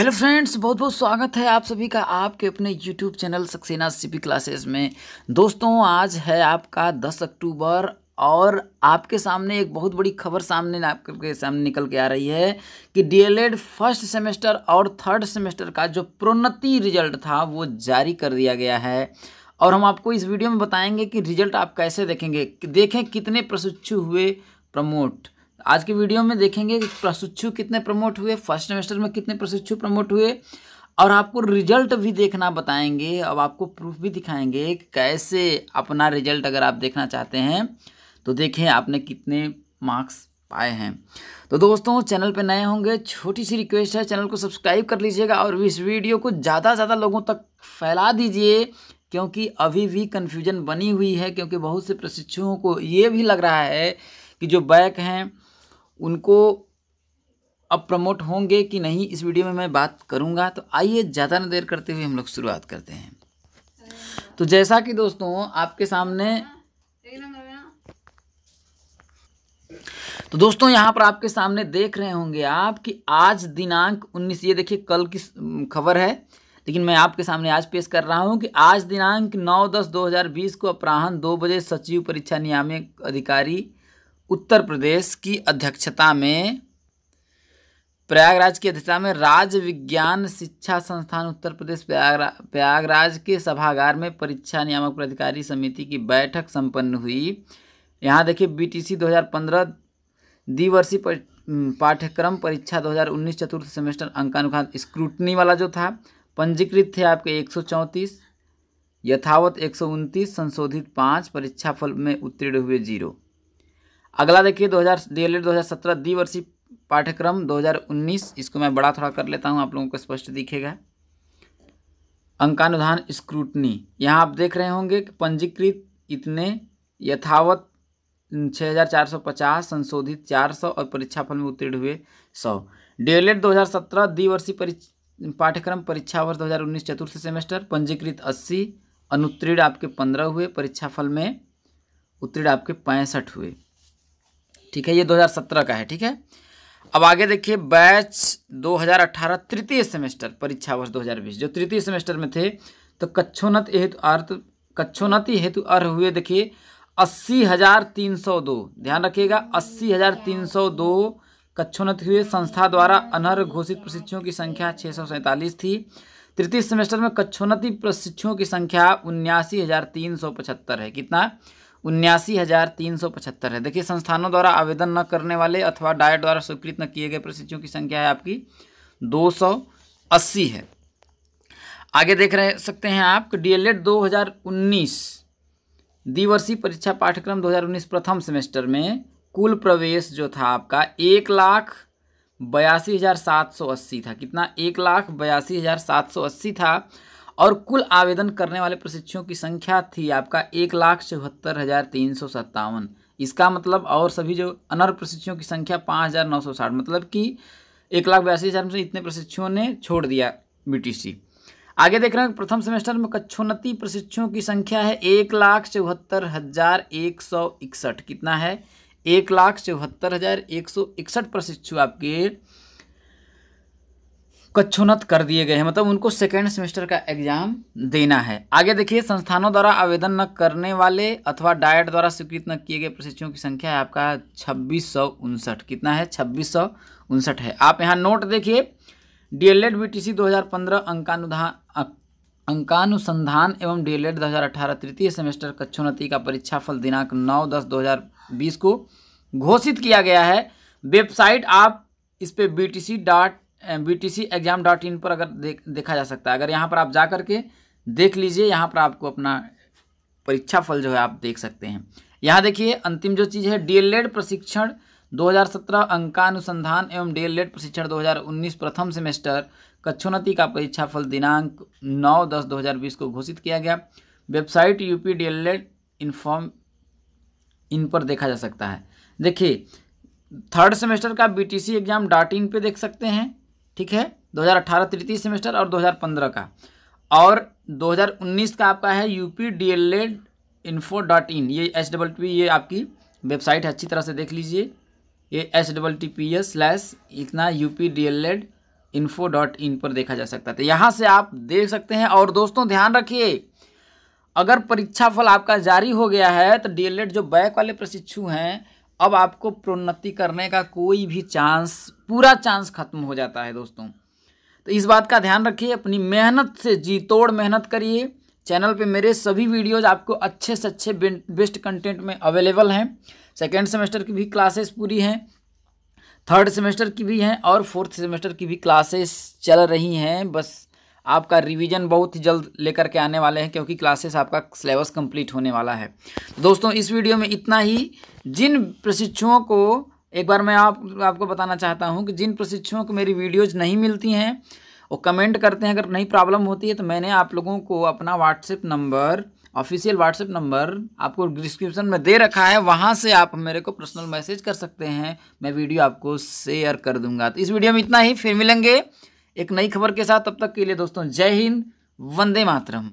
hello friends बहुत बहुत स्वागत है आप सभी का आपके अपने YouTube channel Saxena CP classes में दोस्तों आज है आपका 10 अक्टूबर और आपके सामने एक बहुत बड़ी खबर सामने आपके सामने निकल के आ रही है कि डीएलएड फर्स्ट सेमेस्टर और थर्ड सेमेस्टर का जो प्रोन्नति रिजल्ट था वो जारी कर दिया गया है और हम आपको इस वीडियो में बताएंगे कि रिजल्ट आप कैसे देखेंगे देखें कितने प्रशिक्षु हुए प्रमोट आज के वीडियो में देखेंगे कि प्रशिक्षु कितने प्रमोट हुए फर्स्ट सेमेस्टर में कितने प्रशिक्षु प्रमोट हुए और आपको रिजल्ट भी देखना बताएंगे अब आपको प्रूफ भी दिखाएंगे कि कैसे अपना रिजल्ट अगर आप देखना चाहते हैं तो देखें आपने कितने मार्क्स पाए हैं तो दोस्तों चैनल पे नए होंगे छोटी सी रिक्वेस्ट है चैनल को सब्सक्राइब कर लीजिएगा और इस वीडियो को ज़्यादा से ज़्यादा लोगों तक फैला दीजिए क्योंकि अभी भी कन्फ्यूजन बनी हुई है क्योंकि बहुत से प्रशिक्षुओं को ये भी लग रहा है कि जो बैक हैं उनको अब प्रमोट होंगे कि नहीं इस वीडियो में मैं बात करूंगा तो आइए ज़्यादा ना देर करते हुए हम लोग शुरुआत करते हैं तो जैसा कि दोस्तों आपके सामने तो दोस्तों यहाँ पर आपके सामने देख रहे होंगे आप कि आज दिनांक 19 ये देखिए कल की खबर है लेकिन मैं आपके सामने आज पेश कर रहा हूँ कि आज दिनांक 9 दस 2020 को अपराह्न दो बजे सचिव परीक्षा नियामक अधिकारी उत्तर प्रदेश की अध्यक्षता में प्रयागराज की अध्यक्षता में राज्य विज्ञान शिक्षा संस्थान उत्तर प्रदेश प्रयागरा प्रयागराज के सभागार में परीक्षा नियामक प्राधिकारी समिति की बैठक संपन्न हुई यहाँ देखिए बीटीसी 2015 द्विवर्षीय पाठ्यक्रम परीक्षा 2019 चतुर्थ सेमेस्टर अंकानुखान स्क्रूटनी वाला जो था पंजीकृत थे आपके एक यथावत एक संशोधित पाँच परीक्षाफल में उत्तीर्ण हुए जीरो अगला देखिए 2000 डीएलएड 2017 द्विवर्षीय पाठ्यक्रम 2019 इसको मैं बड़ा थोड़ा कर लेता हूँ आप लोगों को स्पष्ट दिखेगा अंकानुधान स्क्रूटनी यहाँ आप देख रहे होंगे कि पंजीकृत इतने यथावत 6450 संशोधित 400 और परीक्षाफल में उत्तीर्ण हुए 100 डीएलएड 2017 द्विवर्षीय परीक्षा पाठ्यक्रम परीक्षा वर्ष 2019 चतुर्थ सेमेस्टर पंजीकृत 80 अनुत्तीर्ण आपके 15 हुए परीक्षाफल में उत्तीर्ण आपके पैंसठ हुए ठीक है ये 2017 का है ठीक है अब आगे देखिए बैच 2018 तृतीय सेमेस्टर परीक्षा वर्ष 2020 जो तृतीय सेमेस्टर में थे तो कच्छोन्नत हेतु अर्थ कच्छोनति हेतु अर्थ हुए देखिए अस्सी हजार तीन सौ दो ध्यान रखिएगा अस्सी हजार तीन सौ दो कक्षोन्नत हुए संस्था द्वारा अनर्ह घोषित प्रशिक्षुओं की संख्या छः सौ थी तृतीय सेमेस्टर में कक्षोन्नति प्रशिक्षुओं की संख्या उन्यासी हजार तीन सौ पचहत्तर है कितना उन्यासी हज़ार तीन सौ पचहत्तर है देखिए संस्थानों द्वारा आवेदन न करने वाले अथवा डायट द्वारा स्वीकृत न किए गए प्रशिक्षुओं की संख्या है आपकी दो सौ अस्सी है आगे देख रहे सकते हैं आप डीएलएड 2019 द्विवर्षीय परीक्षा पाठ्यक्रम 2019 प्रथम सेमेस्टर में कुल प्रवेश जो था आपका एक लाख बयासी हज़ार सात सौ अस्सी था कितना एक लाख बयासी हज़ार सात सौ अस्सी था और कुल आवेदन करने वाले प्रशिक्षुओं की संख्या थी आपका एक लाख चौहत्तर हज़ार तीन सौ सत्तावन इसका मतलब और सभी जो अनर प्रशिक्षुओं की संख्या पाँच हज़ार नौ सौ साठ मतलब कि एक लाख बयासी हज़ार में से इतने प्रशिक्षुओं ने छोड़ दिया बीटीसी आगे देख रहे हैं प्रथम सेमेस्टर में कक्षोन्नति प्रशिक्षुओं की संख्या है एक लाख चौहत्तर हज़ार एक सौ इकसठ कितना है एक लाख चौहत्तर हज़ार एक सौ इकसठ प्रशिक्षु आपके कच्छोन्नत कर दिए गए हैं मतलब उनको सेकेंड सेमेस्टर का एग्जाम देना है आगे देखिए संस्थानों द्वारा आवेदन न करने वाले अथवा डायट द्वारा स्वीकृत न किए गए प्रशिक्षकों की संख्या है आपका छब्बीस सौ उनसठ कितना है छब्बीस सौ उनसठ है आप यहाँ नोट देखिए D El Ed B T C दो हज़ार पंद्रह अंकानुधान अं- अंकानुसंधान एवं डी एल एड दो हज़ार अठारह तृतीय सेमेस्टर कक्षोन्नति का परीक्षा फल दिनांक नौ दस दो हज़ार बीस को घोषित किया गया है वेबसाइट आप इस पर B T C dot B T C exam dot in पर अगर देख देखा जा सकता है अगर यहाँ पर आप जा करके देख लीजिए यहाँ पर आपको अपना परीक्षा फल जो है आप देख सकते हैं यहाँ देखिए अंतिम जो चीज़ है डी e प्रशिक्षण 2017 अंकानुसंधान एवं डी e प्रशिक्षण 2019 प्रथम सेमेस्टर कक्षोन्नति का परीक्षा फल दिनांक 9 दस 2020 को घोषित किया गया website U P inform in पर देखा जा सकता है देखिए थर्ड सेमेस्टर का बी एग्जाम डॉट इन पर देख सकते हैं ठीक है 2018 तृतीय सेमेस्टर और 2015 का और 2019 का आपका है U P D El Ed info dot in ये एच डबल टी ये आपकी वेबसाइट है अच्छी तरह से देख लीजिए ये H double T P S slash इतना U P D El Ed info dot in पर देखा जा सकता है तो यहाँ से आप देख सकते हैं और दोस्तों ध्यान रखिए अगर परीक्षा फल आपका जारी हो गया है तो डीएलएड जो बैक वाले प्रशिक्षु हैं अब आपको प्रोन्नति करने का कोई भी चांस पूरा चांस खत्म हो जाता है दोस्तों तो इस बात का ध्यान रखिए अपनी मेहनत से जी तोड़ मेहनत करिए चैनल पे मेरे सभी वीडियोज आपको अच्छे से अच्छे बेस्ट कंटेंट में अवेलेबल हैं सेकेंड सेमेस्टर की भी क्लासेस पूरी हैं थर्ड सेमेस्टर की भी हैं और फोर्थ सेमेस्टर की भी क्लासेस चल रही हैं बस आपका रिवीजन बहुत ही जल्द लेकर के आने वाले हैं क्योंकि क्लासेस आपका सिलेबस कंप्लीट होने वाला है दोस्तों इस वीडियो में इतना ही जिन प्रशिक्षुओं को एक बार मैं आप आपको बताना चाहता हूँ कि जिन प्रशिक्षुओं को मेरी वीडियोज़ नहीं मिलती हैं वो कमेंट करते हैं अगर नहीं प्रॉब्लम होती है तो मैंने आप लोगों को अपना WhatsApp number official WhatsApp number आपको डिस्क्रिप्शन में दे रखा है वहाँ से आप मेरे को पर्सनल मैसेज कर सकते हैं मैं वीडियो आपको शेयर कर दूंगा तो इस वीडियो में इतना ही फिर मिलेंगे एक नई खबर के साथ तब तक के लिए दोस्तों जय हिंद वंदे मातरम